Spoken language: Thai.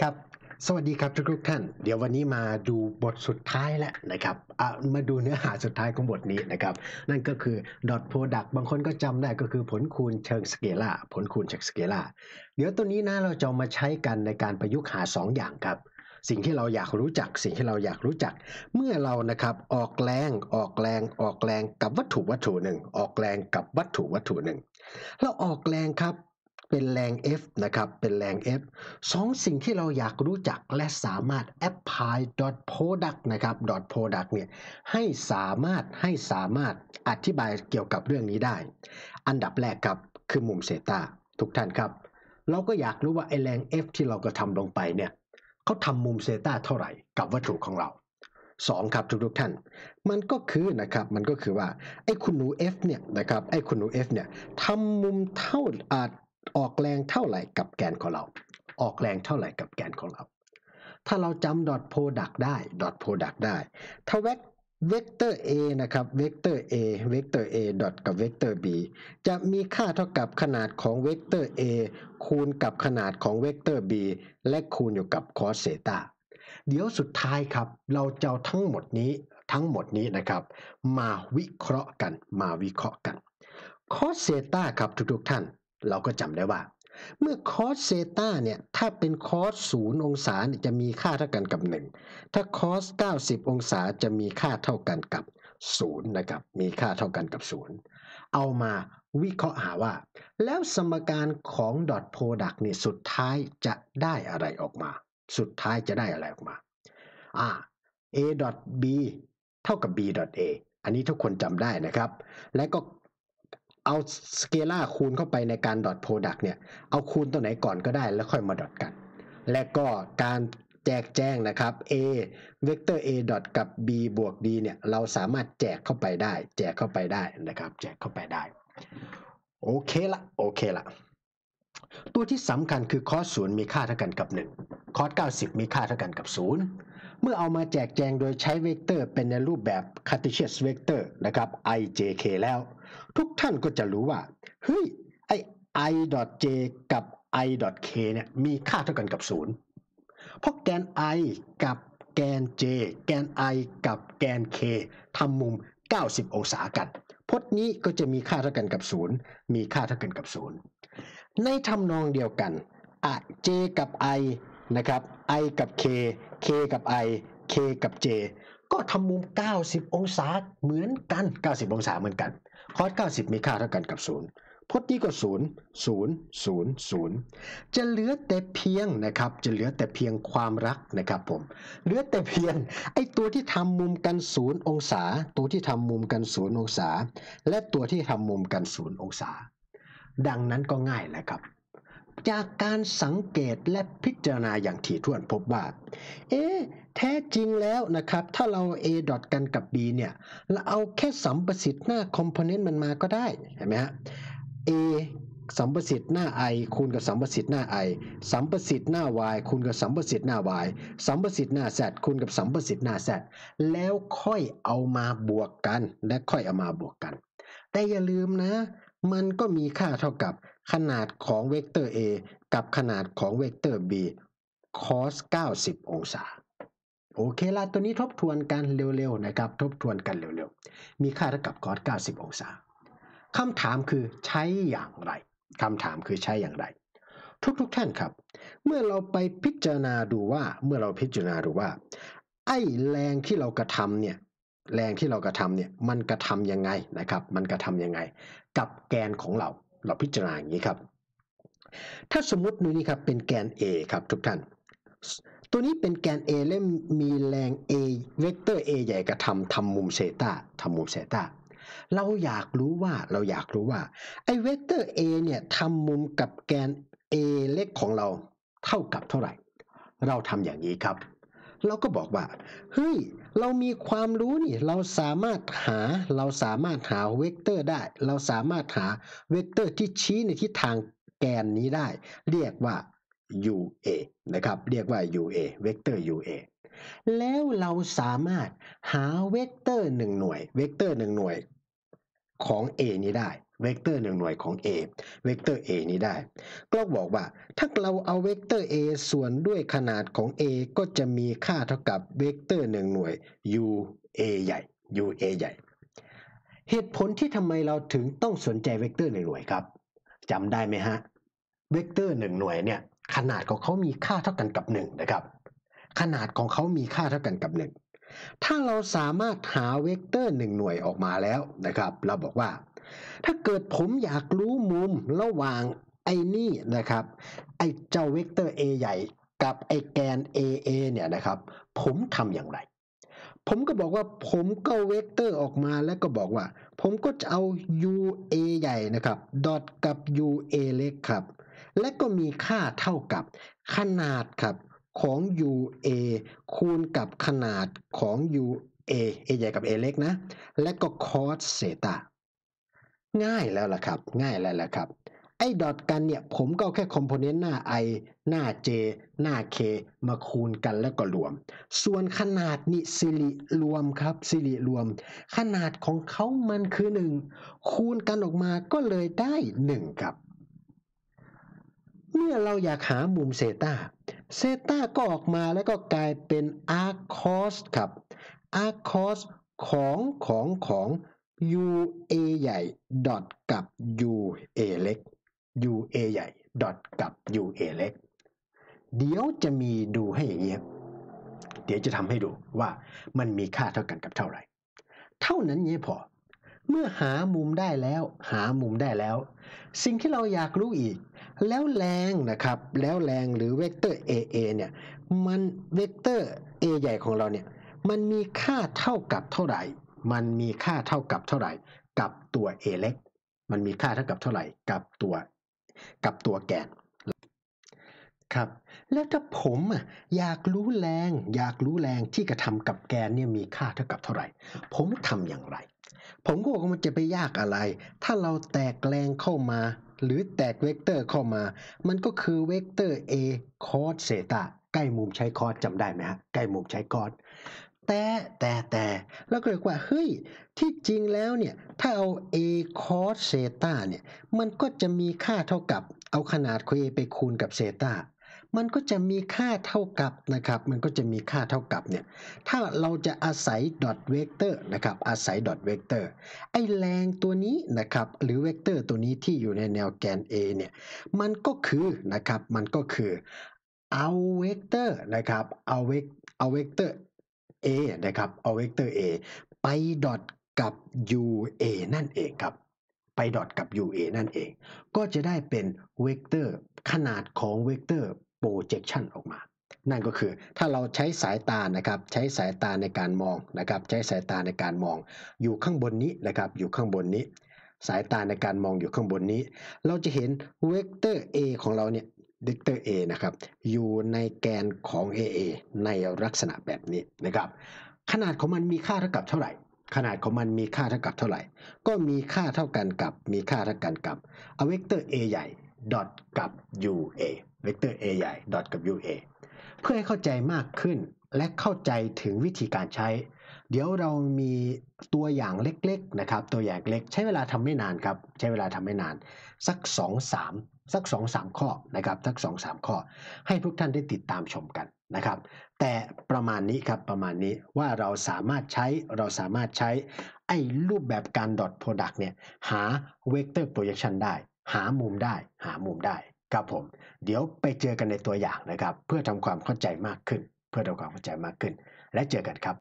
ครับ สวัสดีครับทุกท่าน เดี๋ยววันนี้มาดูบทสุดท้ายแล้วนะครับมาดูเนื้อหาสุดท้ายของบทนี้นะครับ นั่นก็คือ dot product บางคนก็จำได้ก็คือผลคูณเชิงสเกล่าผลคูณเชิงสเกล่าเดี๋ยวตัวนี้นะเราจะมาใช้กันในการประยุกต์หา 2 อย่างครับ สิ่งที่เราอยากรู้จัก สิ่งที่เราอยากรู้จัก เมื่อเรานะครับออกแรง ออกแรง ออกแรงกับวัตถุวัตถุหนึ่งออกแรงกับวัตถุวัตถุหนึ่งเราออกแรงครับเป็นแรง F นะครับ เป็นแรง F สองสิ่งที่เราอยากรู้จักและสามารถ apply dot product นะครับ dot product เนี่ยให้สามารถให้สามารถอธิบายเกี่ยวกับเรื่องนี้ได้ อันดับแรกครับคือมุมเซตาทุกท่านครับ เราก็อยากรู้ว่าไอแรง F ที่เราก็ทำลงไปเนี่ยเขาทำมุมเซตาเท่าไหร่กับวัตถุของเราสองครับทุกทุกท่าน มันก็คือนะครับมันก็คือว่าไอ้คุณหนู F เนี่ยนะครับไอ้คุณหนู F เนี่ยทำมุมเท่าอาออกแรงเท่าไหร่ กับแกนของเรา ออกแรงเท่าไหร่กับแกนของเรา ถ้าเราจำดอทโรดักได้ ดอทโรดักได้ ถ้าเวกเตอร์ a นะครับ เวกเตอร์ a เวกเตอร์ a ดอทกับเวกเตอร์ b จะมีค่าเท่ากับขนาดของเวกเตอร์ a คูณกับขนาดของเวกเตอร์ b และคูณอยู่กับคอสเซตาเดี๋ยวสุดท้ายครับ เราจะทั้งหมดนี้ ทั้งหมดนี้นะครับ มาวิเคราะห์กัน มาวิเคราะห์กันคอสเซตาครับทุกๆท่านเราก็จำได้ว่า เมื่อคอสเซต้าเนี่ยถ้าเป็นคอสศูนย์องศาจะมีค่าเท่ากันกับ1 ถ้าคอส90 องศาจะมีค่าเท่ากันกับ0นะครับมีค่าเท่ากันกับ 0 เอามาวิเคราะห์หาว่า แล้วสมการของดอทโปรดักนี่สุดท้ายจะได้อะไรออกมา สุดท้ายจะได้อะไรออกมาอ่า a ดอท b เท่ากับ b ดอท a อันนี้ทุกคนจำได้นะครับและก็เอาสเกล่าคูณเข้าไปในการ ดอทโปรดักเนี่ย เอาคูณตัวไหนก่อนก็ได้แล้วค่อยมาดอทกัน และก็การแจกแจ้งนะครับ a เวกเตอร์ a ดอทกับ b บวก d เนี่ย เราสามารถแจกเข้าไปได้ แจกเข้าไปได้นะครับแจกเข้าไปได้ โอเคละ โอเคละ ตัวที่สำคัญคือคอสศูนย์มีค่าเท่ากันกับ1คอส90 มีค่าเท่ากันกับ 0เมื่อเอามาแจกแจงโดยใช้เวกเตอร์เป็นในรูปแบบ Cartesian Vector นะครับ ijk แล้ว ทุกท่านก็จะรู้ว่า เฮ้ย ไอ i.j กับ i.k เนี่ยมีค่าเท่ากันกับ 0 เพราะแกน i กับแกน j แกน i กับแกน k ทำมุม 90 องศากันพจน์นี้ก็จะมีค่าเท่ากันกับ 0 มีค่าเท่ากันกับ 0 ในทำนองเดียวกันอะ j กับ i นะครับ i กับ k k กับ i k กับ j ก็ทำมุม 90 องศาเหมือนกัน 90 องศาเหมือนกันคอส90 มีค่าเท่ากันกับ0พจน์นี้ก็0 0 0 0จะเหลือแต่เพียงนะครับ จะเหลือแต่เพียงความรักนะครับผม เหลือแต่เพียง ไอตัวที่ทำมุมกัน 0 องศา ตัวที่ทำมุมกัน 0 องศา และตัวที่ทำมุมกัน 0 องศา ดังนั้นก็ง่ายแหละครับจากการสังเกตและพิจารณาอย่างถี่ถ้วนพบว่า เอ๊ะแท้จริงแล้วนะครับ ถ้าเรา A ดอทกันกับ B เนี่ยเราเอาแค่สัมประสิทธิ์หน้าคอมโพเนนต์มันมาก็ได้ เห็นไหมฮะ A สัมประสิทธิ์หน้า i คูณกับสัมประสิทธิ์หน้า i สัมประสิทธิ์หน้า y คูณกับสัมประสิทธิ์หน้า y สัมประสิทธิ์หน้า z คูณกับสัมประสิทธิ์หน้า z แล้วค่อยเอามาบวกกัน และค่อยเอามาบวกกัน แต่อย่าลืมนะมันก็มีค่าเท่ากับขนาดของเวกเตอร์ A กับขนาดของเวกเตอร์ B cos 90 องศา โอเคละ ตัวนี้ทบทวนกันเร็วๆนะครับ ทบทวนกันเร็วๆ มีค่าเท่ากับ cos 90 องศา คำถามคือใช้อย่างไร คำถามคือใช้อย่างไร ทุกๆทท่านครับ เมื่อเราไปพิจารณาดูว่า เมื่อเราพิจารณาดูว่า ไอ้แรงที่เรากระทำเนี่ย แรงที่เรากระทำเนี่ย มันกระทำยังไงนะครับ มันกระทำยังไงกับแกนของเรา เราพิจารณาอย่างนี้ครับ ถ้าสมมตินี้ครับเป็นแกน A ครับทุกท่าน ตัวนี้เป็นแกน A และมีแรง A เวกเตอร์ A ใหญ่กระทำทำมุมเซตาทำมุมเซตาเราอยากรู้ว่าเราอยากรู้ว่าไอเวกเตอร์ A เนี่ยทำมุมกับแกน A เล็กของเราเท่ากับเท่าไหร่ เราทำอย่างนี้ครับเราก็บอกว่า เฮ้ย เรามีความรู้นี่ เราสามารถหา เราสามารถหาเวกเตอร์ได้ เราสามารถหาเวกเตอร์ที่ชี้ในทิศทางแกนนี้ได้ เรียกว่า UA นะครับ เรียกว่า UA เวกเตอร์ UA แล้วเราสามารถหาเวกเตอร์หนึ่งหน่วย เวกเตอร์หนึ่งหน่วยของ A นี้ได้เวกเตอร์หนึ่งหน่วยของ A เวกเตอร์ A นี้ได้ ก็บอกว่าถ้าเราเอาเวกเตอร์ A ส่วนด้วยขนาดของ A ก็จะมีค่าเท่ากับเวกเตอร์หนึ่งหน่วย u a ใหญ่ u a ใหญ่ เหตุผลที่ทำไมเราถึงต้องสนใจเวกเตอร์หนึ่งหน่วยครับจำได้ไหมฮะ เวกเตอร์หนึ่งหน่วยเนี่ยขนาดของเขามีค่าเท่ากันกับ1นะครับ ขนาดของเขามีค่าเท่ากันกับ 1 ถ้าเราสามารถหาเวกเตอร์หนึ่งหน่วยออกมาแล้วนะครับ เราบอกว่าถ้าเกิดผมอยากรู้มุมระหว่างไอ้นี่นะครับไอ้เจ้าเวกเตอร์ a ใหญ่กับไอ้แกน aa เนี่ยนะครับผมทำอย่างไร ผมก็บอกว่าผมก็เวกเตอร์ออกมาแล้วก็บอกว่าผมก็จะเอา ua ใหญ่นะครับดอทกับ ua เล็กครับและก็มีค่าเท่ากับขนาดครับของ ua คูณกับขนาดของ ua a ใหญ่กับ a เล็กนะ และก็ cos เซตาง่ายแล้วล่ะครับ ง่ายแล้วล่ะครับ ไอ้ดอทกันเนี่ย ผมก็แค่คอมโพเนนต์หน้า i หน้า j หน้า k มาคูณกันแล้วก็รวม ส่วนขนาดนี่สิริรวมครับ สิริรวม ขนาดของเขามันคือ 1 คูณกันออกมาก็เลยได้1ครับเมื่อเราอยากหามุมเซตาเซตาก็ออกมาแล้วก็กลายเป็นอาร์คอสครับอาร์คอสของของของ ua ใหญ่ dot กับ ua เล็ก ua ใหญ่ dot กับ ua เล็กเดี๋ยวจะมีดูให้อย่างเงี้ยเดี๋ยวจะทำให้ดูว่ามันมีค่าเท่ากันกับเท่าไหร่ เท่านั้นเงี้ยพอ เมื่อหามุมได้แล้วหามุมได้แล้ว สิ่งที่เราอยากรู้อีก แล้วแรงนะครับแล้วแรงหรือเวกเตอร์ aa เนี่ยมันเวกเตอร์ a ใหญ่ของเราเนี่ยมันมีค่าเท่ากับเท่าไหร่มันมีค่าเท่ากับเท่าไหร่ กับตัว a เล็ก มันมีค่าเท่ากับเท่าไหร่กับตัวกับตัวแกน ครับ แล้วถ้าผมอยากรู้แรงอยากรู้แรงที่กระทำกับแกนเนี่ยมีค่าเท่ากับเท่าไหร่ ผมทำอย่างไร ผมก็บอกว่ามันจะไปยากอะไร ถ้าเราแตกแรงเข้ามา หรือแตกเวกเตอร์เข้ามา มันก็คือเวกเตอร์ a คอ s เซตาใกล้มุมใช้คอสจำได้ไหมฮะใกล้มุมใช้คอสแต่แต่แต่เราก็เลยว่าเฮ้ยที่จริงแล้วเนี่ยถ้าเอา a cos เซตาเนี่ยมันก็จะมีค่าเท่ากับเอาขนาดของ a ไปคูณกับเซตามันก็จะมีค่าเท่ากับนะครับ มันก็จะมีค่าเท่ากับเนี่ยถ้าเราจะอาศัยดอทเวกเตอร์นะครับอาศัยดอทเวกเตอร์ไอแรงตัวนี้นะครับหรือเวกเตอร์ตัวนี้ที่อยู่ในแนวแกน A เนี่ยมันก็คือนะครับมันก็คือเอาเวกเตอร์นะครับเอาเวกเอาเวกเตอร์ a นะครับ เอาเวกเตอร์ a ไปดอทกับ ua นั่นเองครับ ไปดอทกับ ua นั่นเอง ก็จะได้เป็นเวกเตอร์ ขนาดของเวกเตอร์ projection ออกมา นั่นก็คือ ถ้าเราใช้สายตา นะครับ ใช้สายตาในการมอง นะครับ ใช้สายตาในการมอง อยู่ข้างบนนี้ นะครับ อยู่ข้างบนนี้ สายตาในการมองอยู่ข้างบนนี้ เราจะเห็นเวกเตอร์ a ของเราเนี่ยดิกเตอร์เนะครับอยู่ในแกนของ AA ในลักษณะแบบนี้นะครับ ขนาดของมันมีค่าเท่ากับเท่าไหร่ ขนาดของมันมีค่าเท่ากับเท่าไหร่ ก็มีค่าเท่ากันกับมีค่าเท่ากันกับเอาเวกเตอร์ A ใหญ่ดอทกับ UA เวกเตอร์ A ใหญ่ดอทกับ UA เพื่อให้เข้าใจมากขึ้นและเข้าใจถึงวิธีการใช้ เดี๋ยวเรามีตัวอย่างเล็กๆนะครับตัวอย่างเล็กใช้เวลาทำไม่นานครับใช้เวลาทำไม่นาน สัก 2-3สักสสองามข้อนะครับสักสสองามข้อ ให้ทุกท่านได้ติดตามชมกันนะครับ แต่ประมาณนี้ครับประมาณนี้ว่าเราสามารถใช้เราสามารถใช้ไอ้รูปแบบการดอทโปรดักเนี่ยหาเวกเตอร์โปรเจคชันได้ หามุมได้ หามุมได้ครับผม เดี๋ยวไปเจอกันในตัวอย่างนะครับ เพื่อทำความเข้าใจมากขึ้น เพื่อทำความเข้าใจมากขึ้น และเจอกันครับ